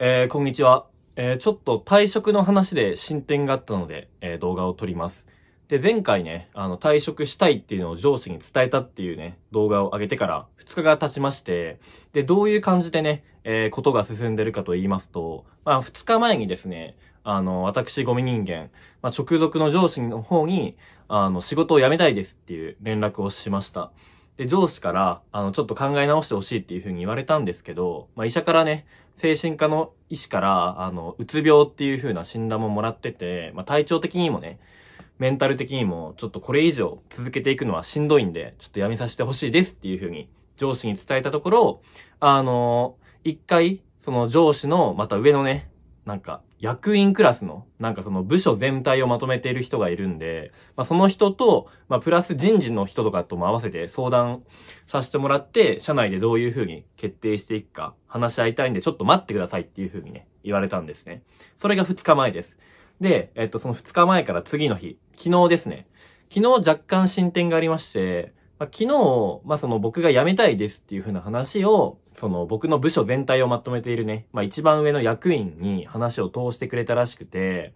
えー、こんにちは。えー、ちょっと退職の話で進展があったので、えー、動画を撮ります。で、前回ね、あの、退職したいっていうのを上司に伝えたっていうね、動画を上げてから2日が経ちまして、で、どういう感じでね、えー、ことが進んでるかと言いますと、まあ、2日前にですね、あの、私ゴミ人間、まあ、直属の上司の方に、あの、仕事を辞めたいですっていう連絡をしました。で、上司から、あの、ちょっと考え直してほしいっていうふうに言われたんですけど、まあ、医者からね、精神科の医師から、あの、うつ病っていうふうな診断ももらってて、まあ、体調的にもね、メンタル的にも、ちょっとこれ以上続けていくのはしんどいんで、ちょっとやめさせてほしいですっていうふうに、上司に伝えたところ、あの、一回、その上司の、また上のね、なんか、役員クラスの、なんかその部署全体をまとめている人がいるんで、まあその人と、まあプラス人事の人とかとも合わせて相談させてもらって、社内でどういうふうに決定していくか話し合いたいんでちょっと待ってくださいっていうふうにね、言われたんですね。それが2日前です。で、えっとその2日前から次の日、昨日ですね。昨日若干進展がありまして、まあ、昨日、まあ、その僕が辞めたいですっていう風な話を、その僕の部署全体をまとめているね、まあ、一番上の役員に話を通してくれたらしくて、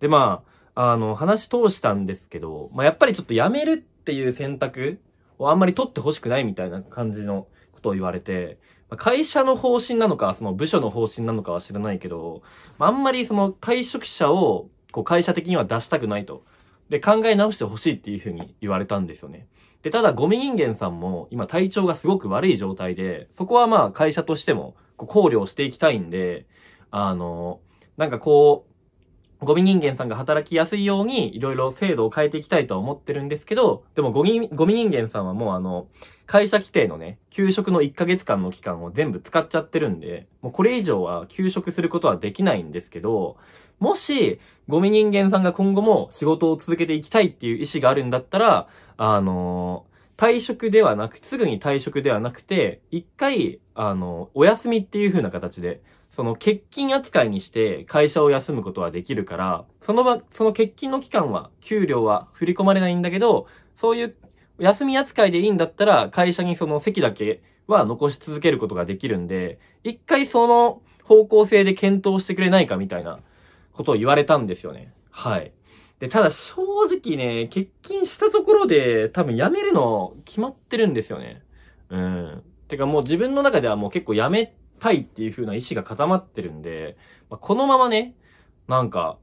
で、まあ、あの、話通したんですけど、まあ、やっぱりちょっと辞めるっていう選択をあんまり取ってほしくないみたいな感じのことを言われて、会社の方針なのか、その部署の方針なのかは知らないけど、あんまりその退職者をこう会社的には出したくないと。で、考え直してほしいっていうふうに言われたんですよね。で、ただゴミ人間さんも今体調がすごく悪い状態で、そこはまあ会社としても考慮していきたいんで、あの、なんかこう、ゴミ人間さんが働きやすいように、いろいろ制度を変えていきたいとは思ってるんですけど、でもゴミ、ゴミ人間さんはもうあの、会社規定のね、給食の1ヶ月間の期間を全部使っちゃってるんで、もうこれ以上は休職することはできないんですけど、もし、ゴミ人間さんが今後も仕事を続けていきたいっていう意思があるんだったら、あのー退職ではなく、すぐに退職ではなくて、一回、あの、お休みっていう風な形で、その欠勤扱いにして会社を休むことはできるから、その場、その欠勤の期間は、給料は振り込まれないんだけど、そういう休み扱いでいいんだったら、会社にその席だけは残し続けることができるんで、一回その方向性で検討してくれないかみたいなことを言われたんですよね。はい。で、ただ正直ね、欠勤したところで多分辞めるの決まってるんですよね。うん。てかもう自分の中ではもう結構辞めたいっていう風な意思が固まってるんで、まあ、このままね、なんか、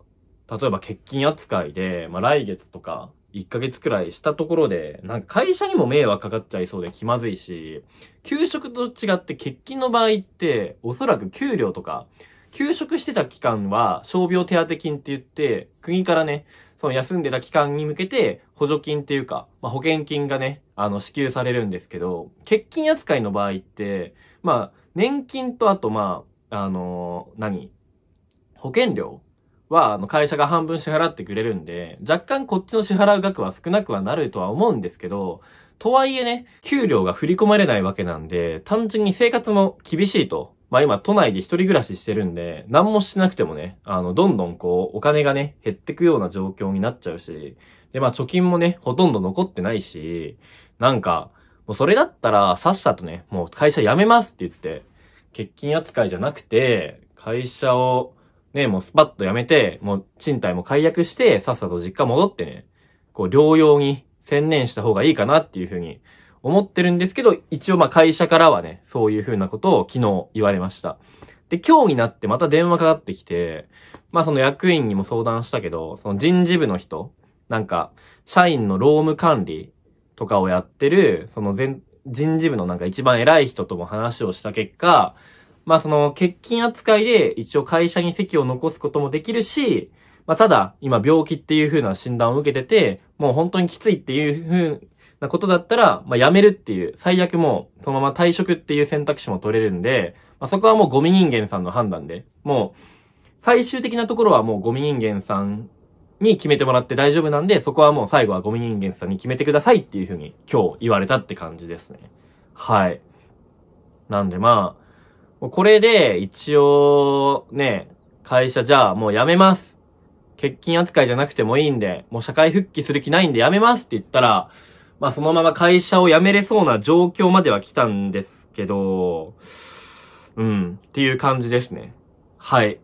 例えば欠勤扱いで、まあ、来月とか、1ヶ月くらいしたところで、なんか会社にも迷惑かかっちゃいそうで気まずいし、給食と違って欠勤の場合って、おそらく給料とか、休職してた期間は、傷病手当金って言って、国からね、その休んでた期間に向けて補助金っていうか、まあ、保険金がね、あの、支給されるんですけど、欠勤扱いの場合って、まあ、年金とあと、まあ、あのー、何保険料は、あの、会社が半分支払ってくれるんで、若干こっちの支払う額は少なくはなるとは思うんですけど、とはいえね、給料が振り込まれないわけなんで、単純に生活も厳しいとまあ今都内で一人暮らししてるんで、何もしなくてもね、あの、どんどんこう、お金がね、減ってくような状況になっちゃうし、で、まあ貯金もね、ほとんど残ってないし、なんか、もうそれだったら、さっさとね、もう会社辞めますって言って、欠勤扱いじゃなくて、会社を、ね、もうスパッと辞めて、もう賃貸も解約して、さっさと実家戻ってね、こう、療養に専念した方がいいかなっていうふうに思ってるんですけど、一応まあ会社からはね、そういうふうなことを昨日言われました。で、今日になってまた電話かかってきて、まあその役員にも相談したけど、その人事部の人、なんか、社員の労務管理とかをやってる、その全、人事部のなんか一番偉い人とも話をした結果、まあその欠勤扱いで一応会社に席を残すこともできるし、まあただ今病気っていう風な診断を受けてて、もう本当にきついっていう風なことだったら、まあ、辞めるっていう、最悪もう、そのまま退職っていう選択肢も取れるんで、まあ、そこはもうゴミ人間さんの判断で、もう、最終的なところはもうゴミ人間さんに決めてもらって大丈夫なんで、そこはもう最後はゴミ人間さんに決めてくださいっていうふうに今日言われたって感じですね。はい。なんでまあ、これで一応ね、会社じゃあもう辞めます。欠勤扱いじゃなくてもいいんで、もう社会復帰する気ないんで辞めますって言ったら、まあそのまま会社を辞めれそうな状況までは来たんですけど、うん、っていう感じですね。はい。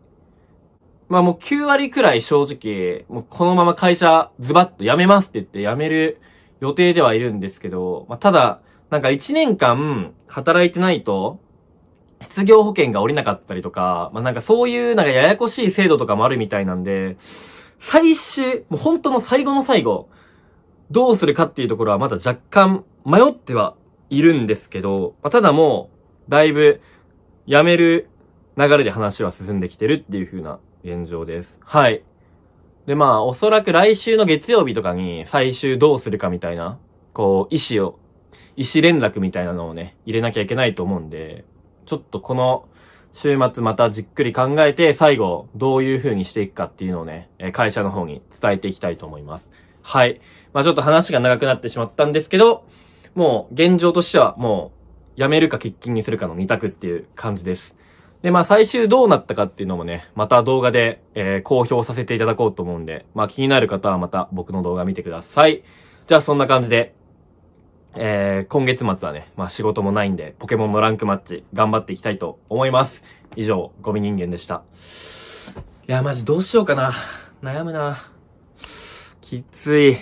まあもう9割くらい正直、もうこのまま会社ズバッと辞めますって言って辞める予定ではいるんですけど、まあただ、なんか1年間働いてないと、失業保険が降りなかったりとか、まあなんかそういうなんかややこしい制度とかもあるみたいなんで、最終、もう本当の最後の最後、どうするかっていうところはまだ若干迷ってはいるんですけど、まあ、ただもう、だいぶ、やめる流れで話は進んできてるっていう風な現状です。はい。で、まあ、おそらく来週の月曜日とかに最終どうするかみたいな、こう、意思を、意思連絡みたいなのをね、入れなきゃいけないと思うんで、ちょっとこの週末またじっくり考えて、最後、どういう風にしていくかっていうのをね、会社の方に伝えていきたいと思います。はい。まあちょっと話が長くなってしまったんですけど、もう現状としてはもうやめるか欠勤にするかの2択っていう感じです。で、まあ最終どうなったかっていうのもね、また動画で、えー、公表させていただこうと思うんで、まあ気になる方はまた僕の動画見てください。じゃあそんな感じで、えー、今月末はね、まあ仕事もないんで、ポケモンのランクマッチ頑張っていきたいと思います。以上、ゴミ人間でした。いや、マジどうしようかな。悩むな。きつい。